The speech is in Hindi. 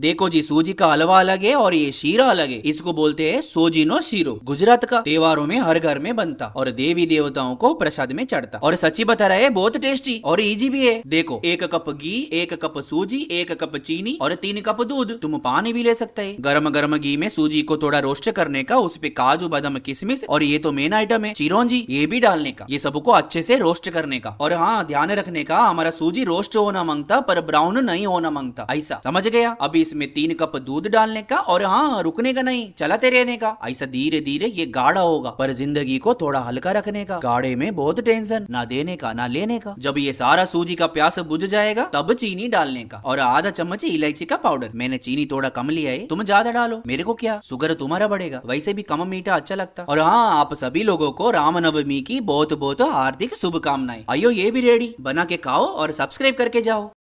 देखो जी सूजी का हलवा अलग है और ये शीरा अलग है इसको बोलते हैं नो शीरो गुजरात का त्योहारों में हर घर में बनता और देवी देवताओं को प्रसाद में चढ़ता और सच्ची बता रहा है बहुत टेस्टी और इजी भी है देखो एक कप घी एक कप सूजी एक कप चीनी और तीन कप दूध तुम पानी भी ले सकते है गर्म गर्म घी में सूजी को थोड़ा रोस्ट करने का उस पे काजू बादाम किशमिश और ये तो मेन आइटम है चिरोंजी ये भी डालने का ये सबको अच्छे से रोस्ट करने का और हाँ ध्यान रखने का हमारा सूजी रोस्ट होना मांगता पर ब्राउन नहीं होना मांगता ऐसा समझ गया अभी इसमें तीन कप दूध डालने का और हाँ रुकने का नहीं चलाते रहने का ऐसा धीरे धीरे ये गाढ़ा होगा पर जिंदगी को थोड़ा हल्का रखने का गाढ़े में बहुत टेंशन ना देने का ना लेने का जब ये सारा सूजी का प्यास बुझ जाएगा तब चीनी डालने का और आधा चम्मच इलायची का पाउडर मैंने चीनी थोड़ा कम लिया है तुम ज्यादा डालो मेरे को क्या शुगर तुम्हारा बढ़ेगा वैसे भी कम मीठा अच्छा लगता और हाँ आप सभी लोगों को रामनवमी की बहुत बहुत हार्दिक शुभकामनाएं आइयो ये भी रेडी बना के खाओ और सब्सक्राइब करके जाओ